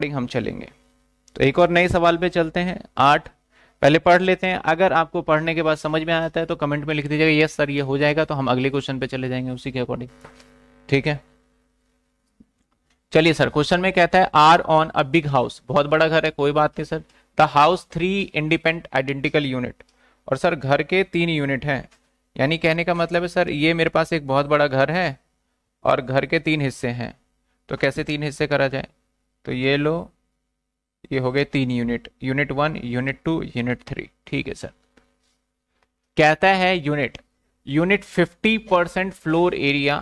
According हम चलेंगे तो एक और नए सवाल पे चलते हैं आठ पहले पढ़ लेते हैं अगर आपको पढ़ने के बाद समझ में आता है तो कमेंट में लिख दीजिएगा यस सर ये हो जाएगा तो हम अगले क्वेश्चन पे चले जाएंगे उसी के अकॉर्डिंग ठीक है चलिए सर क्वेश्चन में कहता है R on a big house बहुत बड़ा घर है कोई बात नहीं sir the house three independent identical unit और सर घर के तीन यूनिट है यानी कहने का मतलब है सर ये मेरे पास एक बहुत बड़ा घर है और घर के तीन हिस्से हैं तो कैसे तीन हिस्से करा जाए तो ये लो ये हो गए तीन unit unit one unit two unit three ठीक है सर कहता है unit unit fifty percent floor area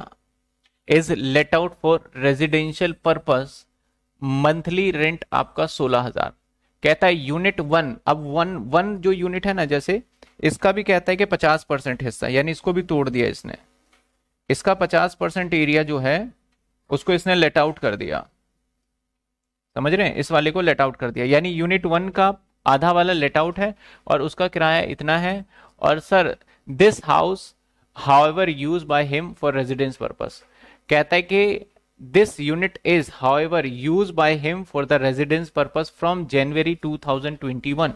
is let out for residential purpose monthly rent आपका सोलह हजार कहता है यूनिट वन अब वन वन जो यूनिट है ना जैसे इसका भी कहता है कि पचास परसेंट हिस्सा यानी इसको भी तोड़ दिया इसने इसका पचास परसेंट एरिया जो है उसको इसने लेट आउट कर दिया समझ रहे हैं इस वाले को लेट आउट कर दिया यानी यूनिट वन का आधा वाला लेट आउट है और उसका किराया इतना है और sir this house however use by him for residence purpose कहता है कि this unit is however use by him for the residence purpose from January 2021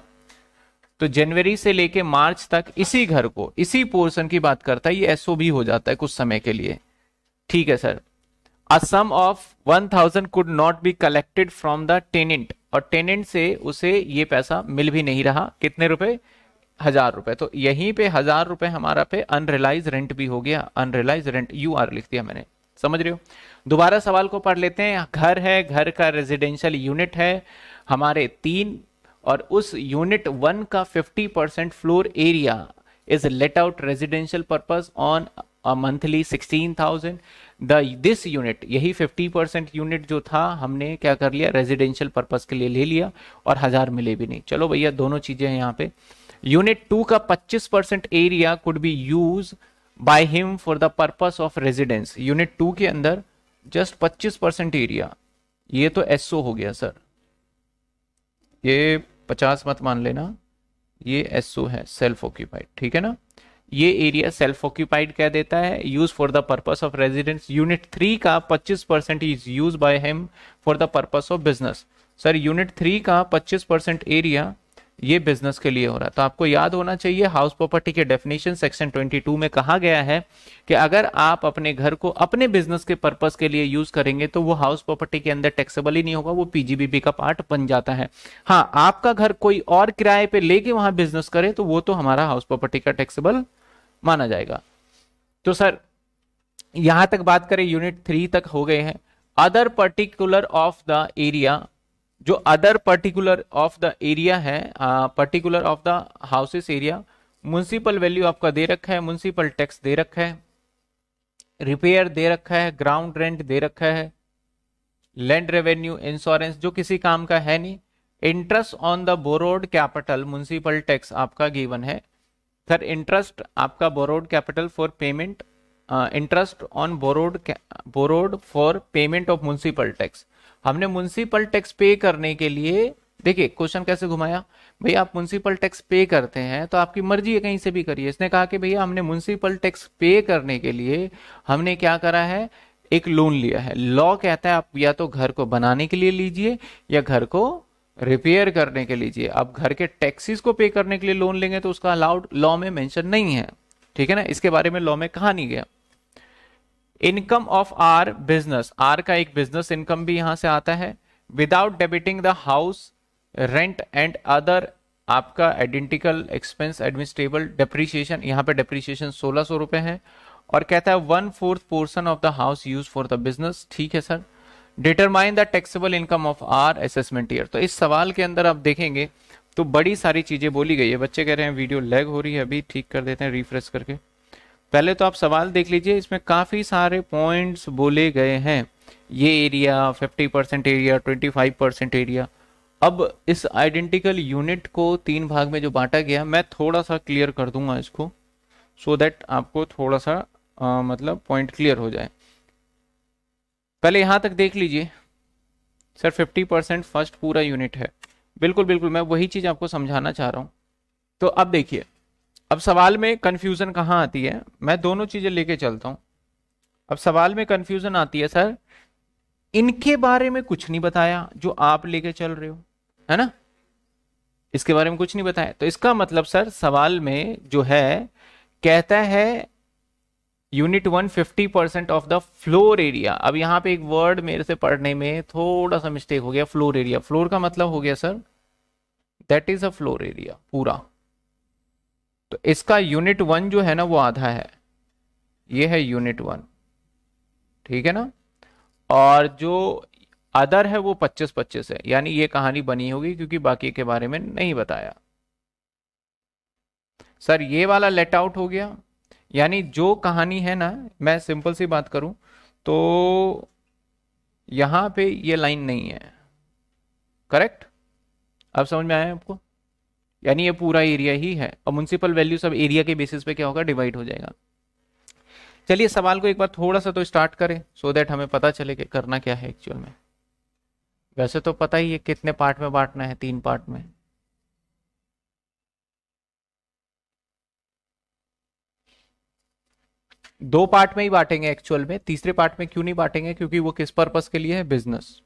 तो जनवरी से लेके मार्च तक इसी घर को इसी पोर्शन की बात करता है ये एसओ हो जाता है कुछ समय के लिए ठीक है sir sum of one thousand could not be collected from the tenant और टेनेंट से उसे ये पैसा मिल भी नहीं रहा कितने रुपए हजार रुपए तो यहीं पे हजार रुपए हमारा पे अनरिलाइज रेंट भी हो गया अनरिलाइज रेंट यू आर लिख दिया मैंने समझ रहे हो दोबारा सवाल को पढ़ लेते हैं घर है घर का रेजिडेंशियल यूनिट है हमारे तीन और उस यूनिट वन का 50 percent floor area is let out residential purpose on और monthly sixteen thousand the this unit यही फिफ्टी परसेंट यूनिट जो था हमने क्या कर लिया रेजिडेंशियल पर्पज के लिए ले लिया और हज़ार मिले भी नहीं चलो भैया दोनों चीज़ें हैं यहाँ पे यूनिट टू का पच्चीस percent area could be use by him for the purpose of residence unit two के अंदर जस्ट पच्चीस परसेंट एरिया ये तो एसओ हो गया सर ये पचास मत मान लेना ये एसओ है सेल्फ ऑक्यूपाइड ठीक है ना ये एरिया सेल्फ ऑक्यूपाइड कह देता है use for the purpose of residence unit three का 25 percent is use by him for the purpose of business sir unit three का 25 परसेंट एरिया ये बिजनेस के लिए हो रहा है तो आपको याद होना चाहिए हाउस प्रॉपर्टी के डेफिनेशन सेक्शन 22 में कहा गया है कि अगर आप अपने घर को अपने बिजनेस के पर्पस के लिए यूज करेंगे तो वो हाउस प्रॉपर्टी के अंदर टैक्सेबल ही नहीं होगा वो पीजीबीबी का पार्ट बन जाता है हाँ आपका घर कोई और किराए पे लेके वहां बिजनेस करे तो वो तो हमारा हाउस प्रॉपर्टी का टैक्सेबल माना जाएगा तो सर यहां तक बात करें यूनिट थ्री तक हो गए हैं other particular of the area जो other particular of the area है particular of the houses area municipal value आपका दे रखा है म्यूनसिपल टैक्स दे रखा है रिपेयर दे रखा है ग्राउंड रेंट दे रखा है लैंड रेवेन्यू इंश्योरेंस जो किसी काम का है नहीं interest on the borrowed capital municipal tax आपका गिवन है सर इंटरेस्ट आपका borrowed capital for payment interest on borrowed borrowed for payment of municipal tax हमने म्यूनसिपल टैक्स पे करने के लिए देखिए क्वेश्चन कैसे घुमाया भैया आप म्यूनसिपल टैक्स पे करते हैं तो आपकी मर्जी है कहीं से भी करिए इसने कहा कि भैया हमने म्यूनसिपल टैक्स पे करने के लिए हमने क्या करा है एक लोन लिया है लॉ कहता है आप या तो घर को बनाने के लिए लीजिए या घर को रिपेयर करने के लीजिए आप घर के टैक्सेस को पे करने के लिए लोन लेंगे तो उसका अलाउड लॉ में मेंशन नहीं है ठीक है ना इसके बारे में लॉ में कहा नहीं गया income of R business R का एक बिजनेस इनकम भी यहां से आता है without debiting the house rent and other आपका आइडेंटिकल एक्सपेंस एडमिनिस्ट्रेबल डेप्रीशिएशन यहाँ पे डेप्रीशिएशन सोलह सौ रुपए है और कहता है one fourth portion of the house use for the business ठीक है sir determine the taxable income of R assessment year तो इस सवाल के अंदर आप देखेंगे तो बड़ी सारी चीजें बोली गई है बच्चे कह रहे हैं वीडियो लैग हो रही है अभी ठीक कर देते हैं रिफ्रेश करके पहले तो आप सवाल देख लीजिए इसमें काफ़ी सारे पॉइंट्स बोले गए हैं ये area 50 percent area 25 percent area अब इस आइडेंटिकल यूनिट को तीन भाग में जो बांटा गया मैं थोड़ा सा क्लियर कर दूंगा इसको सो so दैट आपको थोड़ा सा आ, मतलब पॉइंट क्लियर हो जाए पहले यहाँ तक देख लीजिए सर 50 परसेंट फर्स्ट पूरा यूनिट है बिल्कुल बिल्कुल मैं वही चीज़ आपको समझाना चाह रहा हूँ तो अब देखिए अब सवाल में कन्फ्यूज़न कहाँ आती है मैं दोनों चीज़ें लेके चलता हूं अब सवाल में कन्फ्यूज़न आती है सर इनके बारे में कुछ नहीं बताया जो आप लेके चल रहे हो है ना इसके बारे में कुछ नहीं बताया तो इसका मतलब सर सवाल में जो है कहता है unit one fifty percent of the floor area अब यहां पे एक वर्ड मेरे से पढ़ने में थोड़ा सा मिस्टेक हो गया फ्लोर एरिया फ्लोर का मतलब हो गया sir that is a floor area पूरा तो इसका यूनिट वन जो है ना वो आधा है ये है यूनिट वन ठीक है ना और जो अदर है वो 25 25 है यानी ये कहानी बनी होगी क्योंकि बाकी के बारे में नहीं बताया सर ये वाला लेट आउट हो गया यानी जो कहानी है ना मैं सिंपल सी बात करूं तो यहां पे ये लाइन नहीं है करेक्ट अब समझ में आया आपको यानी ये पूरा एरिया ही है और म्यूनसिपल वैल्यू सब एरिया के बेसिस पे क्या होगा डिवाइड हो जाएगा चलिए सवाल को एक बार थोड़ा सा तो स्टार्ट करें सो so देट हमें पता चले कि करना क्या है एक्चुअल में वैसे तो पता ही है कितने पार्ट में बांटना है तीन पार्ट में दो पार्ट में ही बांटेंगे एक्चुअल में तीसरे पार्ट में क्यों नहीं बांटेंगे क्योंकि वो किस पर्पज के लिए है बिजनेस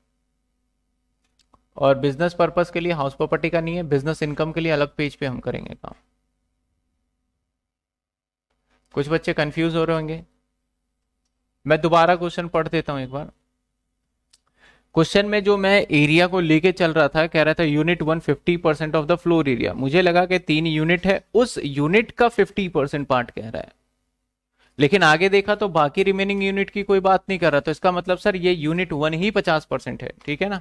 और बिजनेस पर्पस के लिए हाउस प्रॉपर्टी का नहीं है बिजनेस इनकम के लिए अलग पेज पे हम करेंगे काम कुछ बच्चे कंफ्यूज हो रहे होंगे मैं दोबारा क्वेश्चन पढ़ देता हूं एक बार क्वेश्चन में जो मैं एरिया को लेके चल रहा था कह रहा था unit one fifty percent of the floor area मुझे लगा कि तीन यूनिट है उस यूनिट का फिफ्टी परसेंट पार्ट कह रहा है लेकिन आगे देखा तो बाकी रिमेनिंग यूनिट की कोई बात नहीं कर रहा तो इसका मतलब सर ये यूनिट वन ही पचास परसेंट है ठीक है ना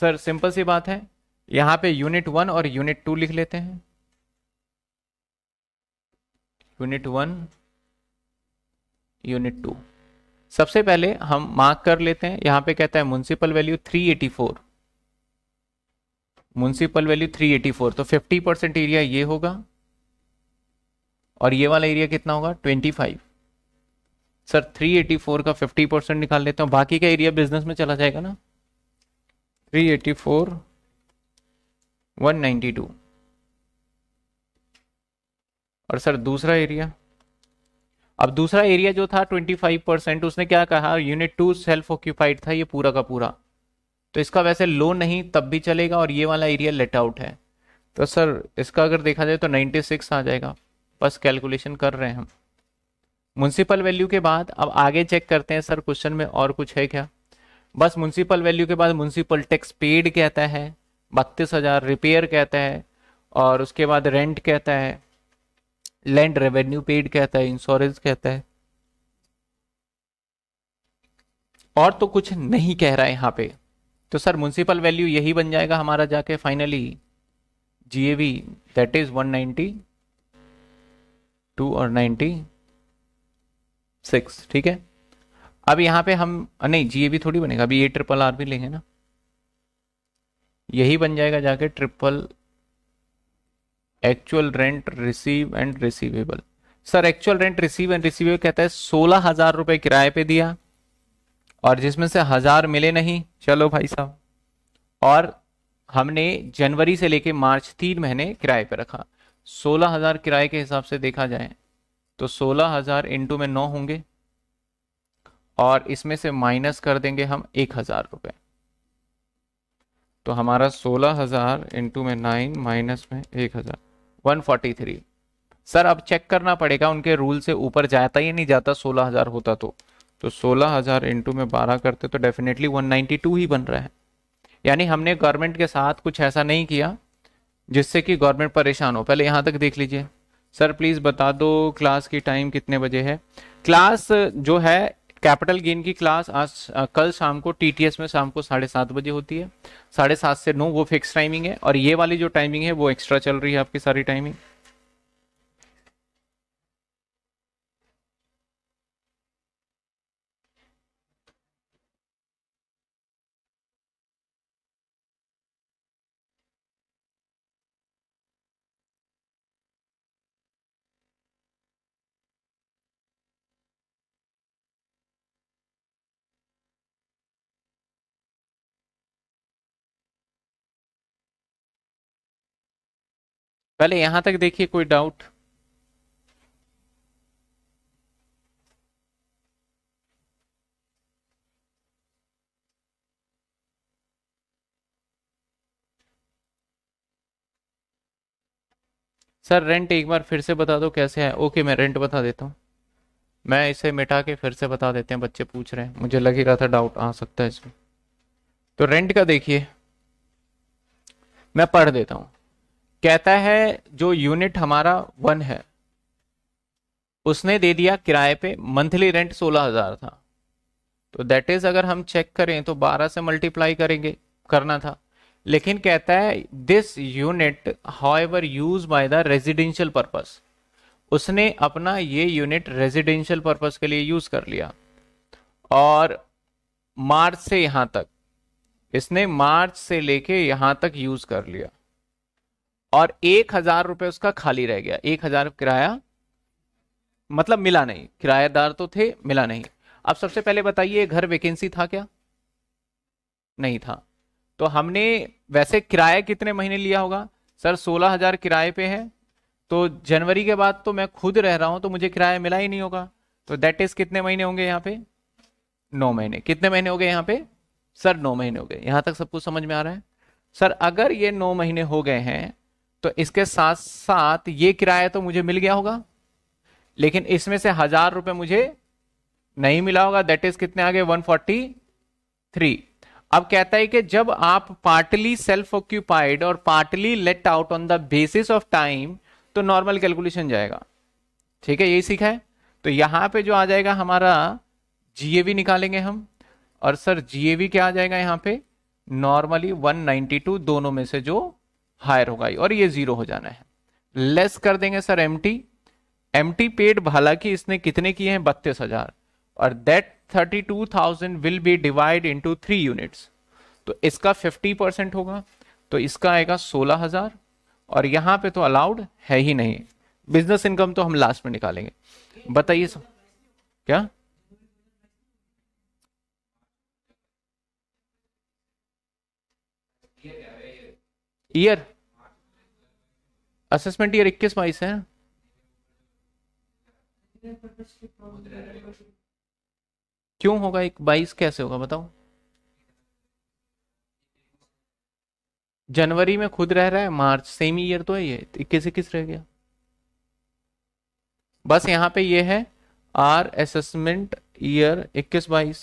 सर सिंपल सी बात है यहां पे यूनिट वन और यूनिट टू लिख लेते हैं यूनिट वन यूनिट टू सबसे पहले हम मार्क कर लेते हैं यहां पे कहता है म्यूनसिपल वैल्यू 384 म्यूनसिपल वैल्यू 384 तो 50 परसेंट एरिया ये होगा और ये वाला एरिया कितना होगा 25 सर 384 का 50 परसेंट निकाल लेते हैं बाकी का एरिया बिजनेस में चला जाएगा ना 384 192 और सर दूसरा एरिया अब दूसरा एरिया जो था 25 परसेंट उसने क्या कहा यूनिट टू सेल्फ ऑक्यूपाइड था ये पूरा का पूरा तो इसका वैसे लो नहीं तब भी चलेगा और ये वाला एरिया लेट आउट है तो सर इसका अगर देखा जाए तो 96 आ जाएगा बस कैलकुलेशन कर रहे हैं हम म्यूनसिपल वैल्यू के बाद अब आगे चेक करते हैं सर क्वेश्चन में और कुछ है क्या बस म्यूनसिपल वैल्यू के बाद म्यूनसिपल टैक्स पेड कहता है बत्तीस हजार रिपेयर कहता है और उसके बाद रेंट कहता है लैंड रेवेन्यू पेड कहता है इंश्योरेंस कहता है और तो कुछ नहीं कह रहा है यहां पे तो सर म्यूनसिपल वैल्यू यही बन जाएगा हमारा जाके finally GAV that is 190 two और नाइनटी सिक्स ठीक है अब यहां पे हम नहीं जी ये भी थोड़ी बनेगा अभी ये ट्रिपल आर भी लेंगे ना यही बन जाएगा जाके triple actual rent receive and receivable sir actual rent receive and receivable कहता है सोलह हजार रुपए किराए पे दिया और जिसमें से हजार मिले नहीं चलो भाई साहब और हमने जनवरी से लेके मार्च तीन महीने किराए पे रखा सोलह हजार किराए के हिसाब से देखा जाए तो सोलह हजार इंटू में नौ होंगे और इसमें से माइनस कर देंगे हम एक हज़ार रुपये तो हमारा सोलह हज़ार इंटू में नाइन माइनस में एक हज़ार वन फोर्टी थ्री सर अब चेक करना पड़ेगा उनके रूल से ऊपर जाता ही नहीं जाता सोलह हज़ार होता तो तो सोलह हज़ार इंटू में बारह करते तो डेफिनेटली वन नाइन्टी टू ही बन रहा है यानी हमने गवर्नमेंट के साथ कुछ ऐसा नहीं किया जिससे कि गवर्नमेंट परेशान हो पहले यहाँ तक देख लीजिए सर प्लीज़ बता दो क्लास की टाइम कितने बजे है क्लास जो है कैपिटल गेन की क्लास आज आ, कल शाम को टीटीएस में शाम को साढ़े सात बजे होती है साढ़े सात से नौ वो फिक्स टाइमिंग है और ये वाली जो टाइमिंग है वो एक्स्ट्रा चल रही है आपकी सारी टाइमिंग पहले यहां तक देखिए कोई डाउट सर रेंट एक बार फिर से बता दो कैसे है ओके मैं रेंट बता देता हूँ मैं इसे मिटा के फिर से बता देते हैं बच्चे पूछ रहे हैं मुझे लग ही रहा था डाउट आ सकता है इसमें तो रेंट का देखिए मैं पढ़ देता हूँ कहता है जो यूनिट हमारा वन है उसने दे दिया किराए पे मंथली रेंट सोलह हजार था तो दैट इज अगर हम चेक करें तो बारह से मल्टीप्लाई करेंगे करना था लेकिन कहता है this unit however use by the residential purpose उसने अपना ये यूनिट रेजिडेंशियल पर्पस के लिए यूज कर लिया और मार्च से यहां तक इसने मार्च से लेके यहां तक यूज कर लिया और एक हजार रुपए उसका खाली रह गया एक हजार किराया मतलब मिला नहीं किरायादार तो थे मिला नहीं अब सबसे पहले बताइए घर वैकेंसी था क्या नहीं था तो हमने वैसे किराया कितने महीने लिया होगा सर सोलह हजार किराए पे है तो जनवरी के बाद तो मैं खुद रह रहा हूं तो मुझे किराया मिला ही नहीं होगा तो दैट इज कितने महीने होंगे यहाँ पे नौ महीने कितने महीने हो गए यहाँ पे सर नौ महीने हो गए यहां तक सब कुछ समझ में आ रहा है सर अगर ये नौ महीने हो गए हैं तो इसके साथ साथ ये किराया तो मुझे मिल गया होगा लेकिन इसमें से हजार रुपए मुझे नहीं मिला होगा दैट इज कितने आगे 143 अब कहता है कि जब आप पार्टली सेल्फ ऑक्यूपाइड और partly let out on the basis of time तो नॉर्मल कैलकुलेशन जाएगा ठीक है यही सीखा है तो यहां पे जो आ जाएगा हमारा जीएवी निकालेंगे हम और सर जीएवी क्या आ जाएगा यहां पे नॉर्मली 192 दोनों में से जो हायर होगा और ये जीरो हो जाना है लेस कर देंगे sir M T M T paid भाला की इसने कितने किए हैं बत्तीस हजार और that thirty two thousand will be divide into three units तो इसका फिफ्टी परसेंट होगा तो इसका आएगा सोलह हजार और यहां पे तो अलाउड है ही नहीं बिजनेस इनकम तो हम लास्ट में निकालेंगे बताइए सर क्या ये yeah. ईयर असेसमेंट ईयर 21 बाईस है क्यों होगा एक बाईस कैसे होगा बताओ जनवरी में खुद रह रहा है मार्च सेम ईयर तो है ये तो इक्कीस इक्कीस रह गया बस यहां पे ये है आर असेसमेंट ईयर इक्कीस बाईस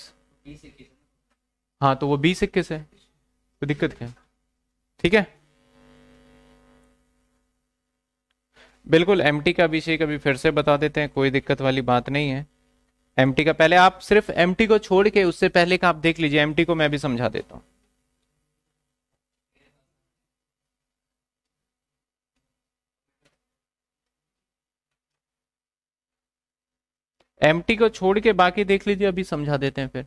हाँ तो वो बीस इक्कीस है तो दिक्कत क्या ठीक है बिल्कुल एम का अभिषेक अभी फिर से बता देते हैं कोई दिक्कत वाली बात नहीं है एम का पहले आप सिर्फ एम को छोड़ के उससे पहले का आप देख लीजिए एम को मैं भी समझा देता हूं एम को छोड़ के बाकी देख लीजिए अभी समझा देते हैं फिर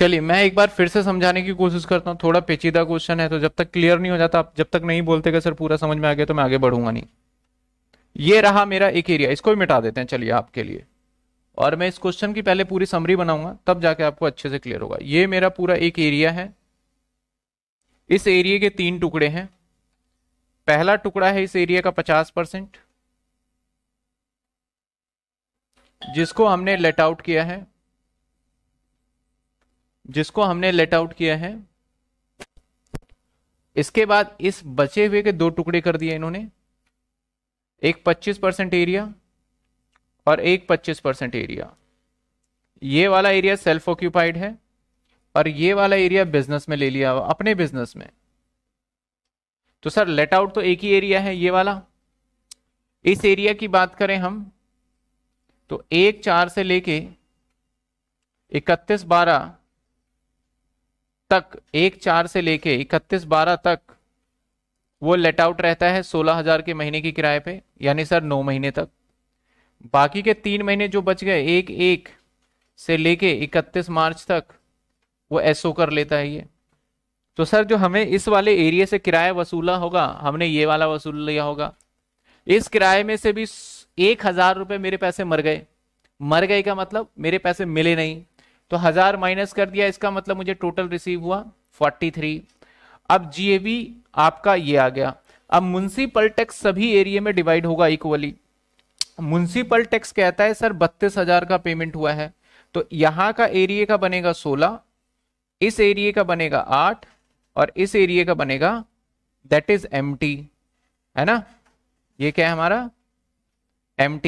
चलिए मैं एक बार फिर से समझाने की कोशिश करता हूँ थोड़ा पेचीदा क्वेश्चन है तो जब तक क्लियर नहीं हो जाता आप जब तक नहीं बोलते सर पूरा समझ में आ गया तो मैं आगे बढ़ूंगा नहीं ये रहा मेरा एक एरिया इसको भी मिटा देते हैं चलिए आपके लिए और मैं इस क्वेश्चन की पहले पूरी समरी बनाऊंगा तब जाके आपको अच्छे से क्लियर होगा ये मेरा पूरा एक एरिया है इस एरिया के तीन टुकड़े हैं पहला टुकड़ा है इस एरिया का पचास परसेंट जिसको हमने लेट आउट किया है जिसको हमने लेट आउट किया है इसके बाद इस बचे हुए के दो टुकड़े कर दिए इन्होंने एक 25 परसेंट एरिया और एक 25 परसेंट एरिया ये वाला एरिया सेल्फ ऑक्यूपाइड है और ये वाला एरिया बिजनेस में ले लिया अपने बिजनेस में तो सर लेट आउट तो एक ही एरिया है ये वाला इस एरिया की बात करें हम तो एक चार से लेके इकतीस बारह तक एक चार से लेके इकतीस बारह तक वो लेट आउट रहता है सोलह हजार के महीने की किराए पे यानी सर नौ महीने तक बाकी के तीन महीने जो बच गए एक एक से लेके इकतीस मार्च तक वो एसओ कर लेता है ये तो सर जो हमें इस वाले एरिया से किराया वसूला होगा हमने ये वाला वसूल लिया होगा इस किराए में से भी एक हजार रुपये मेरे पैसे मर गए मर गए का मतलब मेरे पैसे मिले नहीं तो हजार माइनस कर दिया इसका मतलब मुझे टोटल रिसीव हुआ 43 अब जीएबी आपका ये आ गया अब म्यूनसिपल टैक्स सभी एरिया में डिवाइड होगा इक्वली म्यूनसिपल टैक्स कहता है सर बत्तीस हजार का पेमेंट हुआ है तो यहां का एरिया का बनेगा सोलह इस एरिया का बनेगा आठ और इस एरिया का बनेगा दैट इज एम है ना ये क्या है हमारा एम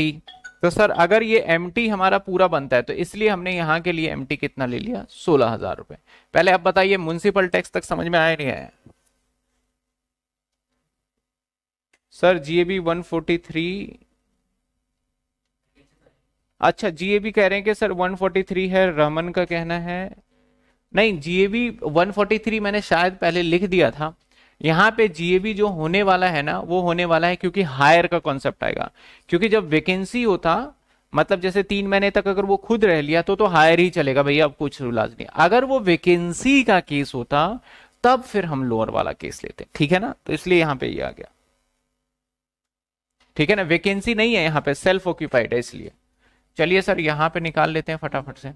तो सर अगर ये एम हमारा पूरा बनता है तो इसलिए हमने यहाँ के लिए एम कितना ले लिया सोलह हजार रुपए पहले आप बताइए म्यूनसिपल टैक्स तक समझ में आया नहीं आया सर जीएबी 143 अच्छा जीएबी कह रहे हैं कि सर 143 है रमन का कहना है नहीं जीएबी 143 मैंने शायद पहले लिख दिया था यहां पे जीएबी जो होने वाला है ना वो होने वाला है क्योंकि हायर का कॉन्सेप्ट आएगा क्योंकि जब वैकेंसी होता मतलब जैसे तीन महीने तक अगर वो खुद रह लिया तो तो हायर ही चलेगा भैया अब कुछ इलाज नहीं अगर वो वैकेंसी का केस होता तब फिर हम लोअर वाला केस लेते ठीक है ना तो इसलिए यहां पर ये यह आ गया ठीक है ना वैकेंसी नहीं है यहां पर सेल्फ ऑक्यूपाइड है इसलिए चलिए सर यहां पर निकाल लेते हैं फटाफट से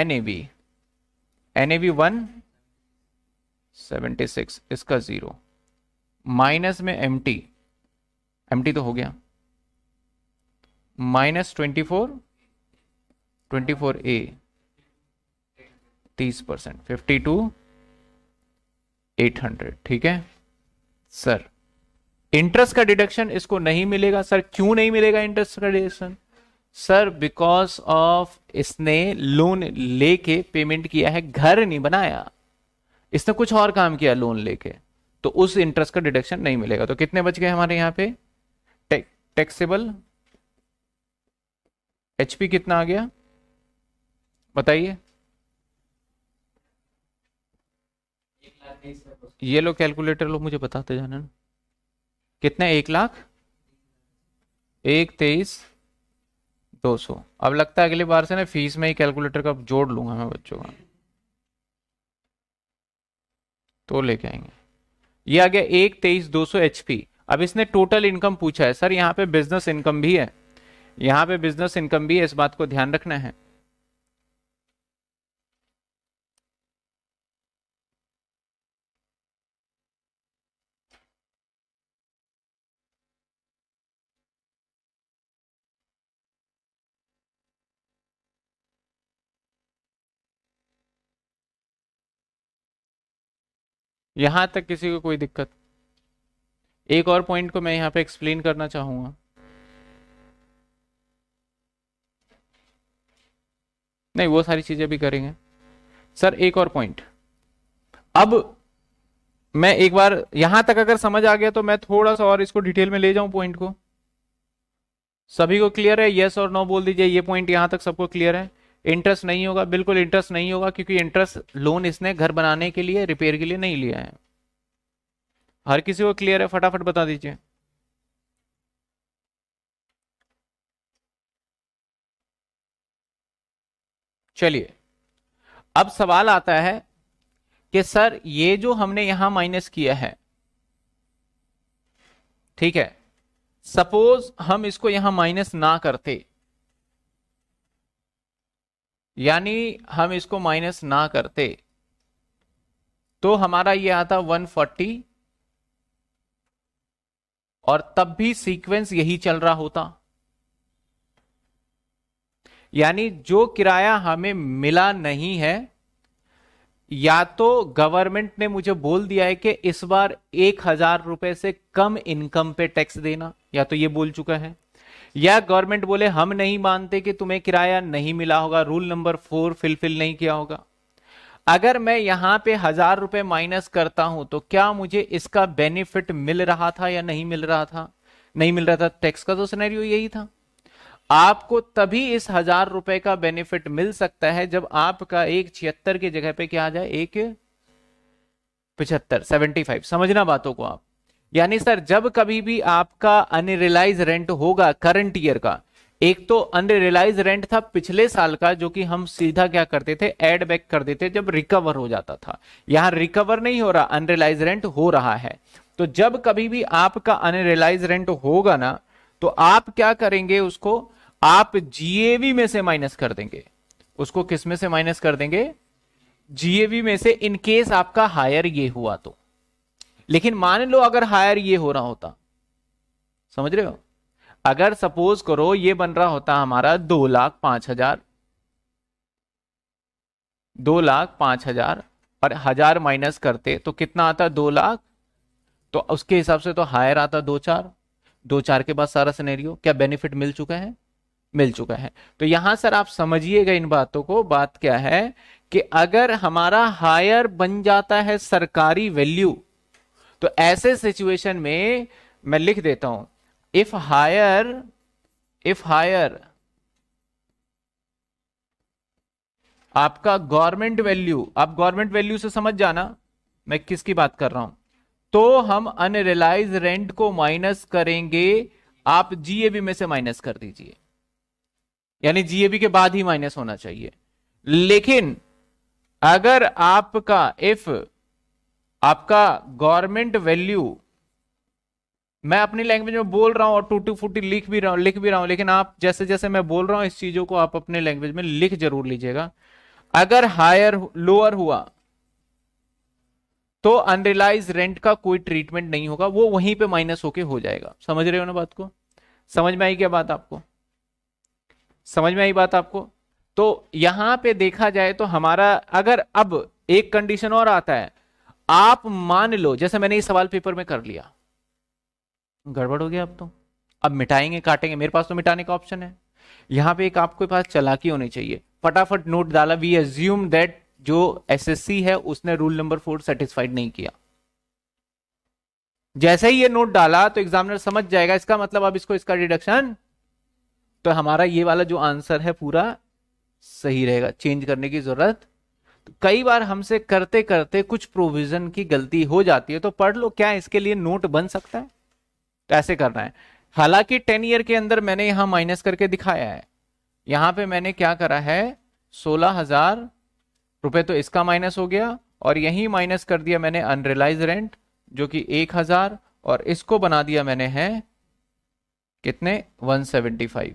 N A B N A B one seventy six इसका ज़ीरो माइनस में एम टी एम टी तो हो गया minus twenty four twenty four a तीस percent fifty two eight hundred ठीक है सर इंटरेस्ट का डिडक्शन इसको नहीं मिलेगा सर क्यों नहीं मिलेगा इंटरेस्ट का डिडक्शन सर बिकॉज ऑफ इसने लोन लेके पेमेंट किया है घर नहीं बनाया इसने कुछ और काम किया लोन लेके तो उस इंटरेस्ट का डिडक्शन नहीं मिलेगा तो कितने बच गए हमारे यहां पे टे, टैक्सेबल एचपी कितना आ गया बताइए ये लो कैलकुलेटर लोग मुझे बताते जाना ना कितने एक लाख एक तेईस दो सौ अब लगता है अगली बार से ना फीस में ही कैलकुलेटर का जोड़ लूंगा मैं बच्चों का तो लेके आएंगे ये आ गया एक तेईस दो सौ एच अब इसने टोटल इनकम पूछा है सर यहाँ पे बिजनेस इनकम भी है यहाँ पे बिजनेस इनकम भी है इस बात को ध्यान रखना है यहां तक किसी को कोई दिक्कत एक और पॉइंट को मैं यहां पे एक्सप्लेन करना चाहूंगा नहीं वो सारी चीज़ें भी करेंगे सर एक और पॉइंट अब मैं एक बार यहां तक अगर समझ आ गया तो मैं थोड़ा सा और इसको डिटेल में ले जाऊं पॉइंट को सभी को क्लियर है यस और नो बोल दीजिए ये पॉइंट यहां तक सबको क्लियर है इंटरेस्ट नहीं होगा बिल्कुल इंटरेस्ट नहीं होगा क्योंकि इंटरेस्ट लोन इसने घर बनाने के लिए रिपेयर के लिए नहीं लिया है हर किसी को क्लियर है फटाफट बता दीजिए चलिए अब सवाल आता है कि सर ये जो हमने यहां माइनस किया है ठीक है सपोज हम इसको यहां माइनस ना करते यानी हम इसको माइनस ना करते तो हमारा ये आता 140 और तब भी सीक्वेंस यही चल रहा होता यानी जो किराया हमें मिला नहीं है या तो गवर्नमेंट ने मुझे बोल दिया है कि इस बार एक हजार रुपए से कम इनकम पे टैक्स देना या तो ये बोल चुका है या गवर्नमेंट बोले हम नहीं मानते कि तुम्हें किराया नहीं मिला होगा रूल नंबर फोर फिलफिल नहीं किया होगा अगर मैं यहां पे हजार रुपए माइनस करता हूं तो क्या मुझे इसका बेनिफिट मिल रहा था या नहीं मिल रहा था नहीं मिल रहा था टैक्स का तो सिनेरियो यही था आपको तभी इस हजार रुपए का बेनिफिट मिल सकता है जब आपका एक छिहत्तर की जगह पे क्या आ जाए एक पिछहत्तर सेवेंटी फाइव समझना बातों को आप यानी सर जब कभी भी आपका अनरियलाइज रेंट होगा करंट ईयर का एक तो अनरियलाइज रेंट था पिछले साल का जो कि हम सीधा क्या करते थे एड बैक कर देते जब रिकवर हो जाता था यहां रिकवर नहीं हो रहा अनरियलाइज रेंट हो रहा है तो जब कभी भी आपका अनरियलाइज रेंट होगा ना तो आप क्या करेंगे उसको आप जीएवी में से माइनस कर देंगे उसको किस में से माइनस कर देंगे जीएवी में से इनकेस आपका हायर ये हुआ तो लेकिन मान लो अगर हायर ये हो रहा होता समझ रहे हो अगर सपोज करो ये बन रहा होता हमारा दो लाख पांच हजार दो लाख पांच हजार और हजार माइनस करते तो कितना आता दो लाख तो उसके हिसाब से तो हायर आता दो चार दो चार के बाद सारा सिनेरियो क्या बेनिफिट मिल चुका है मिल चुका है तो यहां सर आप समझिएगा इन बातों को बात क्या है कि अगर हमारा हायर बन जाता है सरकारी वैल्यू तो ऐसे सिचुएशन में मैं लिख देता हूं इफ हायर इफ हायर आपका गवर्नमेंट वैल्यू आप गवर्नमेंट वैल्यू से समझ जाना मैं किसकी बात कर रहा हूं तो हम अनरिलाइज रेंट को माइनस करेंगे आप जीएबी में से माइनस कर दीजिए यानी जीएबी के बाद ही माइनस होना चाहिए लेकिन अगर आपका इफ आपका गवर्नमेंट वैल्यू मैं अपनी लैंग्वेज में बोल रहा हूं और टूटी फूटी लिख भी रहा हूं लिख भी रहा हूं लेकिन आप जैसे जैसे मैं बोल रहा हूं इस चीजों को आप अपने लैंग्वेज में लिख जरूर लीजिएगा अगर हायर लोअर हुआ तो अनरिलाइज रेंट का कोई ट्रीटमेंट नहीं होगा वो वहीं पे माइनस होके हो जाएगा समझ रहे हो ना बात को समझ में आई क्या बात आपको समझ में आई बात आपको तो यहां पे देखा जाए तो हमारा अगर अब एक कंडीशन और आता है आप मान लो जैसे मैंने इस सवाल पेपर में कर लिया गड़बड़ हो गया अब तो अब मिटाएंगे काटेंगे मेरे पास तो मिटाने का ऑप्शन है यहां पे एक आपके पास चलाकी होनी चाहिए फटाफट नोट डाला वी एज्यूम दैट जो एसएससी है उसने रूल नंबर फोर सेटिस्फाइड नहीं किया जैसे ही ये नोट डाला तो एग्जामिनर समझ जाएगा इसका मतलब अब इसको इसका डिडक्शन तो हमारा ये वाला जो आंसर है पूरा सही रहेगा चेंज करने की जरूरत कई बार हमसे करते करते कुछ प्रोविजन की गलती हो जाती है तो पढ़ लो क्या इसके लिए नोट बन सकता है तो ऐसे करना है हालांकि टेन ईयर के अंदर मैंने यहां माइनस करके दिखाया है यहां पे मैंने क्या करा है सोलह हजार रुपये तो इसका माइनस हो गया और यही माइनस कर दिया मैंने अनरियलाइज रेंट जो कि एक हजार और इसको बना दिया मैंने है कितने 175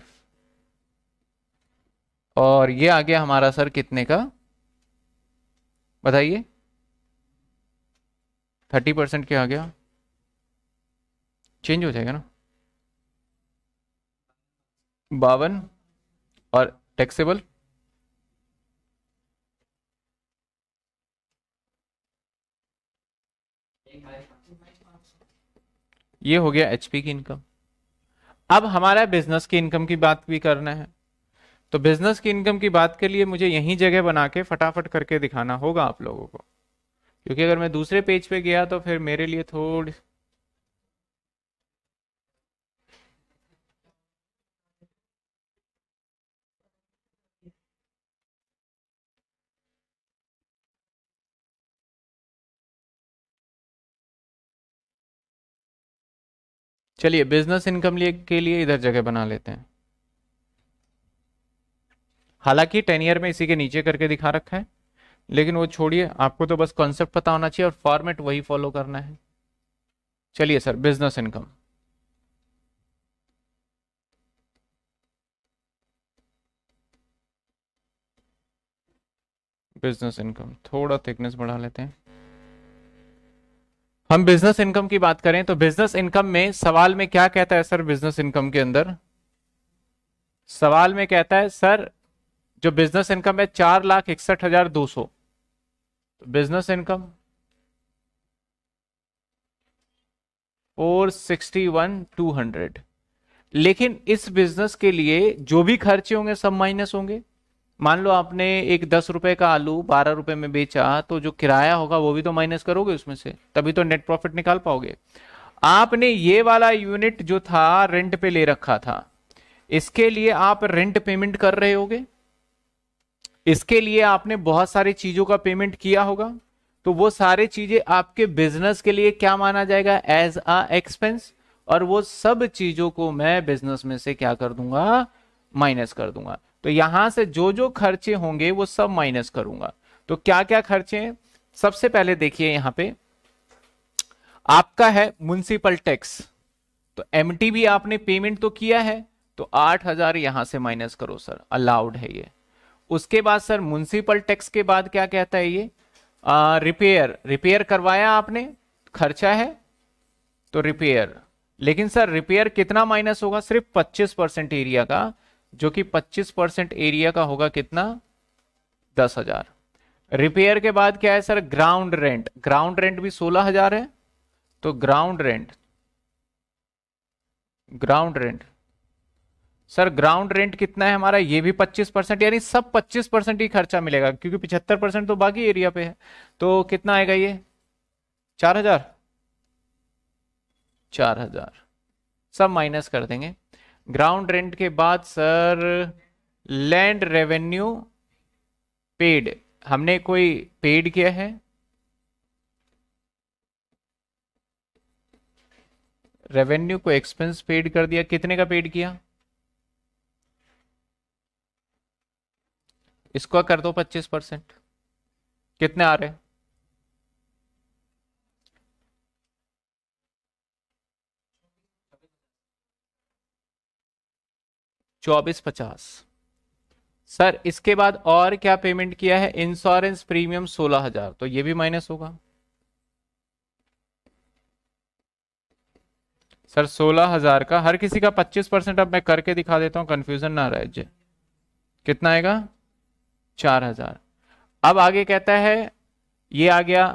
और ये आ गया हमारा सर कितने का बताइए थर्टी परसेंट क्या आ गया चेंज हो जाएगा ना बावन और टैक्सेबल ये हो गया एचपी की इनकम अब हमारा बिजनेस की इनकम की बात भी करना है तो बिजनेस की इनकम की बात के लिए मुझे यही जगह बना के फटाफट करके दिखाना होगा आप लोगों को क्योंकि अगर मैं दूसरे पेज पे गया तो फिर मेरे लिए थोड़ी चलिए बिजनेस इनकम लिए के लिए इधर जगह बना लेते हैं हालांकि टेन ईयर में इसी के नीचे करके दिखा रखा है लेकिन वो छोड़िए आपको तो बस कॉन्सेप्ट पता होना चाहिए और फॉर्मेट वही फॉलो करना है चलिए sir business income business income थोड़ा थिकनेस बढ़ा लेते हैं हम बिजनेस इनकम की बात करें तो बिजनेस इनकम में सवाल में क्या कहता है सर बिजनेस इनकम के अंदर सवाल में कहता है सर जो बिजनेस इनकम है चार लाख इकसठ हजार दो सौ तो business income four sixty one two hundred लेकिन इस बिजनेस के लिए जो भी खर्चे होंगे सब माइनस होंगे मान लो आपने एक दस रुपए का आलू बारह रुपए में बेचा तो जो किराया होगा वो भी तो माइनस करोगे उसमें से तभी तो नेट प्रॉफिट निकाल पाओगे आपने ये वाला यूनिट जो था रेंट पे ले रखा था इसके लिए आप रेंट पेमेंट कर रहे होगे इसके लिए आपने बहुत सारी चीजों का पेमेंट किया होगा तो वो सारे चीजें आपके बिजनेस के लिए क्या माना जाएगा एज अ एक्सपेंस और वो सब चीजों को मैं बिजनेस में से क्या कर दूंगा माइनस कर दूंगा तो यहां से जो जो खर्चे होंगे वो सब माइनस करूंगा तो क्या क्या खर्चे हैं सबसे पहले देखिए यहां पे आपका है म्यूनसिपल टैक्स तो एम भी आपने पेमेंट तो किया है तो आठ हजार यहां से माइनस करो सर अलाउड है ये उसके बाद सर म्यूनसिपल टैक्स के बाद क्या कहता है ये रिपेयर रिपेयर करवाया आपने खर्चा है तो रिपेयर लेकिन सर रिपेयर कितना माइनस होगा सिर्फ 25 परसेंट एरिया का जो कि 25 परसेंट एरिया का होगा कितना दस हजार रिपेयर के बाद क्या है sir ground rent ground rent भी सोलह हजार है तो ground rent ground rent sir ground rent कितना है हमारा ये भी 25 परसेंट यानी सब 25 परसेंट ही खर्चा मिलेगा क्योंकि पिछहत्तर परसेंट तो बाकी एरिया पे है तो कितना आएगा ये चार हजार चार हजार सब माइनस कर देंगे ग्राउंड रेंट के बाद सर लैंड रेवेन्यू पेड हमने कोई पेड किया है रेवेन्यू को एक्सपेंस पेड कर दिया कितने का पेड किया इसको कर दो पच्चीस परसेंट कितने आ रहे चौबीस पचास सर इसके बाद और क्या पेमेंट किया है इंश्योरेंस प्रीमियम सोलह हजार तो ये भी माइनस होगा सर सोलह हजार का हर किसी का पच्चीस परसेंट अब मैं करके दिखा देता हूं कंफ्यूजन ना रहे कितना आएगा चार हजार अब आगे कहता है ये आ गया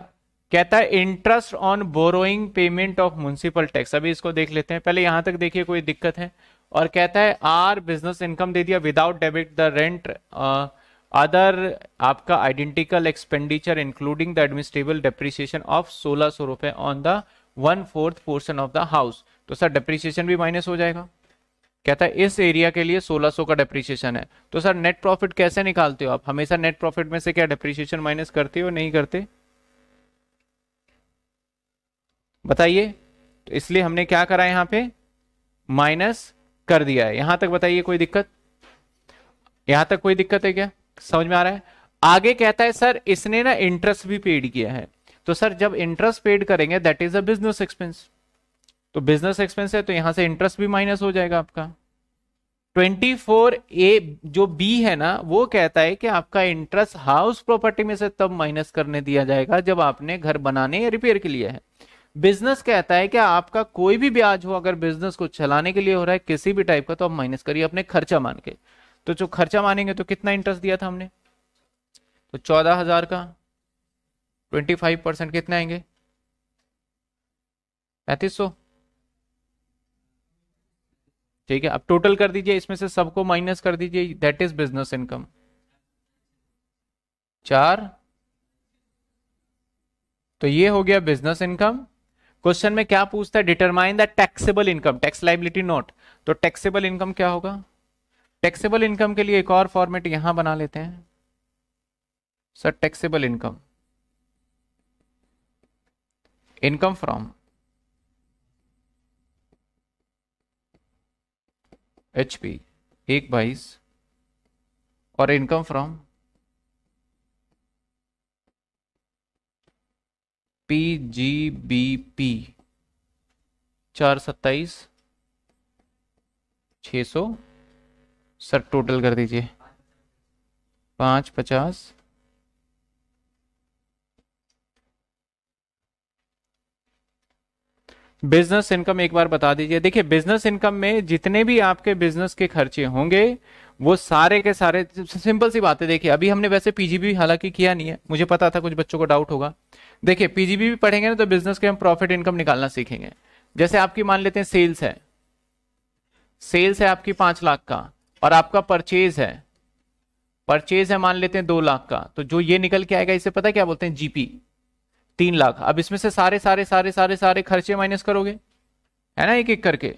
कहता है interest on borrowing payment of municipal tax अभी इसको देख लेते हैं पहले यहां तक देखिए कोई दिक्कत है और कहता है आर बिजनेस इनकम दे दिया without debit the rent other आपका identical expenditure including the administrable depreciation of सोलह सौ रुपए on the one fourth portion of the house तो सर डेप्रिसिएशन भी माइनस हो जाएगा कहता है इस एरिया के लिए 1600 का डेप्रिसिएशन है तो सर नेट प्रॉफिट कैसे निकालते हो आप हमेशा नेट प्रॉफिट में से क्या डेप्रिसिएशन माइनस करते हो नहीं करते बताइए तो इसलिए हमने क्या करा यहाँ पे माइनस कर दिया है यहां तक बताइए कोई दिक्कत यहां तक कोई दिक्कत है क्या समझ में आ रहा है आगे कहता है सर इसने ना इंटरेस्ट भी पेड किया है तो सर जब इंटरेस्ट पेड करेंगे that is a business expense तो बिजनेस एक्सपेंस है तो यहां से इंटरेस्ट भी माइनस हो जाएगा आपका 24 ए जो बी है ना वो कहता है कि आपका इंटरेस्ट हाउस प्रॉपर्टी में से तब माइनस करने दिया जाएगा जब आपने घर बनाने या रिपेयर के लिए है बिजनेस कहता है कि आपका कोई भी ब्याज हो अगर बिजनेस को चलाने के लिए हो रहा है किसी भी टाइप का तो आप माइनस करिए अपने खर्चा मान के तो जो खर्चा मानेंगे तो कितना इंटरेस्ट दिया था हमने तो चौदह हजार का ट्वेंटी फाइव परसेंट कितने आएंगे पैंतीस सौ ठीक है अब टोटल कर दीजिए इसमें से सबको माइनस कर दीजिए दैट इज बिजनेस इनकम चार तो ये हो गया बिजनेस इनकम क्वेश्चन में क्या पूछता है determine the taxable income tax liability note तो टैक्सेबल इनकम क्या होगा टैक्सेबल इनकम के लिए एक और फॉर्मेट यहां बना लेते हैं sir taxable income income from H P एक बाईस और income from P G B P चार सत्ताईस छः सौ सर टोटल कर दीजिए पाँच पचास बिजनेस इनकम एक बार बता दीजिए देखिए बिजनेस इनकम में जितने भी आपके बिजनेस के खर्चे होंगे वो सारे के सारे सिंपल सी बात है देखिए अभी हमने वैसे पीजीबी हालांकि किया नहीं है मुझे पता था कुछ बच्चों को डाउट होगा देखिए पीजीबी भी पढ़ेंगे ना तो बिजनेस के हम प्रॉफिट इनकम निकालना सीखेंगे जैसे आपकी मान लेते हैं सेल्स है सेल्स है आपकी पांच लाख का और आपका परचेज है परचेज है मान लेते हैं दो लाख का तो जो ये निकल के आएगा इसे पता क्या बोलते हैं जीपी तीन लाख अब इसमें से सारे सारे सारे सारे सारे खर्चे माइनस करोगे है ना एक एक करके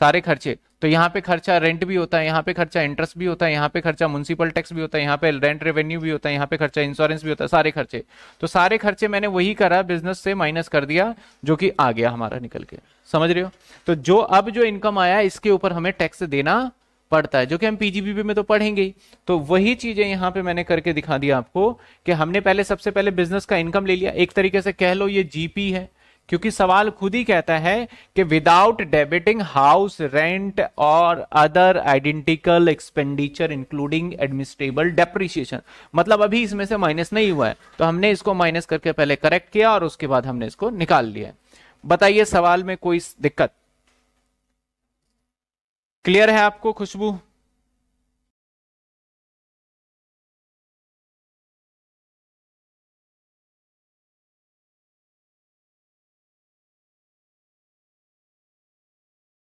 सारे खर्चे तो यहाँ पे खर्चा रेंट भी होता है यहाँ पे खर्चा इंटरेस्ट भी होता है यहाँ पे खर्चा म्यूनसिपल टैक्स भी होता है यहाँ पे रेंट रेवेन्यू भी होता है यहाँ पे खर्चा इंश्योरेंस भी होता है सारे खर्चे तो सारे खर्चे मैंने वही करा बिजनेस से माइनस कर दिया जो कि आ गया हमारा निकल के समझ रहे हो तो जो अब जो इनकम आया इसके ऊपर हमें टैक्स देना पढ़ता है जो कि हम पीजीबीपी में तो पढ़ेंगे तो वही चीजें यहां पे मैंने करके दिखा दिया आपको कि हमने पहले सबसे पहले बिजनेस का इनकम ले लिया एक तरीके से कह लो ये जीपी है क्योंकि सवाल खुद ही कहता है कि विदाउट डेबिटिंग हाउस रेंट और other identical expenditure including administrable depreciation मतलब अभी इसमें से माइनस नहीं हुआ है तो हमने इसको माइनस करके पहले करेक्ट किया और उसके बाद हमने इसको निकाल लिया बताइए सवाल में कोई दिक्कत क्लियर है आपको खुशबू